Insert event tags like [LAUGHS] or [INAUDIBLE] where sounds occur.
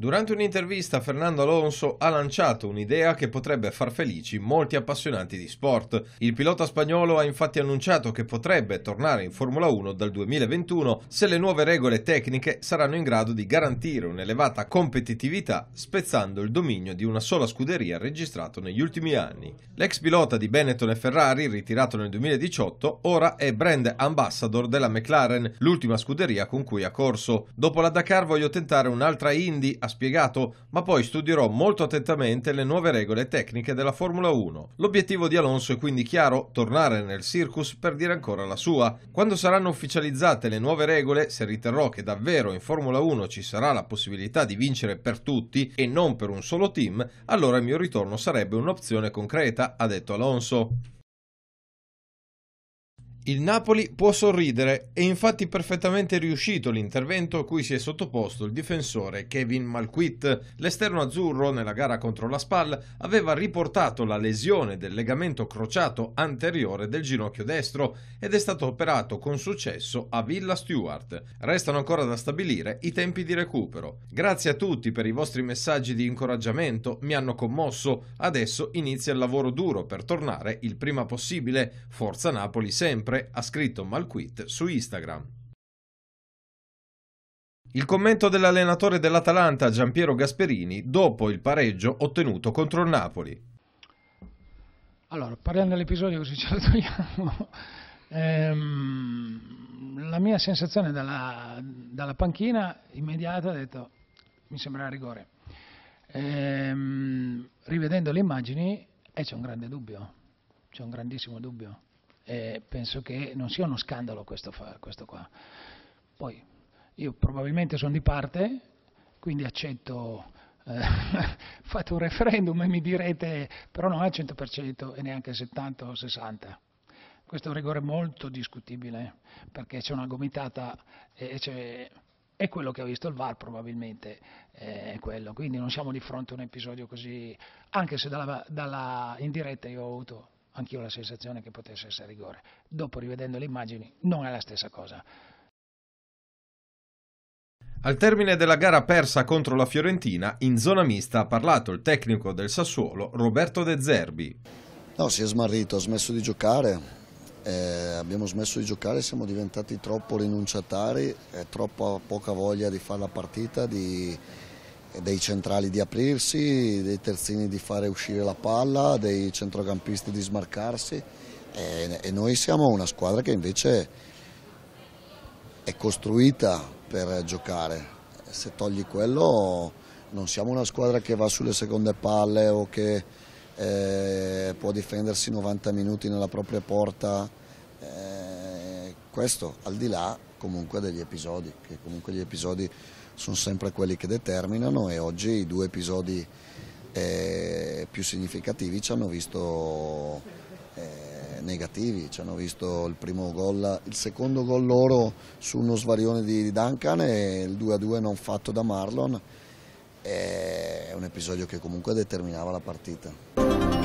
Durante un'intervista Fernando Alonso ha lanciato un'idea che potrebbe far felici molti appassionati di sport. Il pilota spagnolo ha infatti annunciato che potrebbe tornare in Formula 1 dal 2021 se le nuove regole tecniche saranno in grado di garantire un'elevata competitività spezzando il dominio di una sola scuderia registrato negli ultimi anni. L'ex pilota di Benetton e Ferrari, ritirato nel 2018, ora è brand ambassador della McLaren, l'ultima scuderia con cui ha corso. Dopo la Dakar voglio tentare un'altra Indy a ha spiegato, ma poi studierò molto attentamente le nuove regole tecniche della Formula 1. L'obiettivo di Alonso è quindi chiaro, tornare nel circus per dire ancora la sua. Quando saranno ufficializzate le nuove regole, se riterrò che davvero in Formula 1 ci sarà la possibilità di vincere per tutti e non per un solo team, allora il mio ritorno sarebbe un'opzione concreta, ha detto Alonso. Il Napoli può sorridere, è infatti perfettamente riuscito l'intervento a cui si è sottoposto il difensore Kevin Malquit. L'esterno azzurro nella gara contro la Spal aveva riportato la lesione del legamento crociato anteriore del ginocchio destro ed è stato operato con successo a Villa Stewart. Restano ancora da stabilire i tempi di recupero. Grazie a tutti per i vostri messaggi di incoraggiamento, mi hanno commosso. Adesso inizia il lavoro duro per tornare il prima possibile. Forza Napoli sempre autore ha scritto Malquit su Instagram. Il commento dell'allenatore dell'Atalanta Giampiero Gasperini dopo il pareggio ottenuto contro il Napoli. Allora, parliamo dell'episodio così ce lo togliamo. ehm, la mia sensazione dalla, dalla panchina immediata ha detto mi sembra a rigore. Ehm, rivedendo le immagini eh, c'è un grande dubbio, c'è un grandissimo dubbio eh, penso che non sia uno scandalo questo, questo qua. Poi io probabilmente sono di parte, quindi accetto, eh, [LAUGHS] fate un referendum e mi direte però non al 100% e neanche al 70 o 60. Questo è un rigore molto discutibile perché c'è una gomitata e c'è è quello che ha visto il VAR probabilmente eh, è quello, quindi non siamo di fronte a un episodio così, anche se dalla, dalla in diretta io ho avuto anch'io ho la sensazione che potesse essere rigore. Dopo, rivedendo le immagini, non è la stessa cosa. Al termine della gara persa contro la Fiorentina, in zona mista ha parlato il tecnico del Sassuolo Roberto De Zerbi. No, si è smarrito, ha smesso di giocare. Eh, abbiamo smesso di giocare, siamo diventati troppo rinunciatari, è troppa poca voglia di fare la partita, di, dei centrali di aprirsi, dei terzini di fare uscire la palla, dei centrocampisti di smarcarsi e, e noi siamo una squadra che invece è costruita per giocare, se togli quello non siamo una squadra che va sulle seconde palle o che eh, può difendersi 90 minuti nella propria porta, eh, questo al di là comunque degli episodi, che comunque gli episodi sono sempre quelli che determinano e oggi i due episodi eh, più significativi ci hanno visto eh, negativi, ci hanno visto il primo gol, il secondo gol loro su uno svarione di Duncan e il 2-2 non fatto da Marlon, è un episodio che comunque determinava la partita.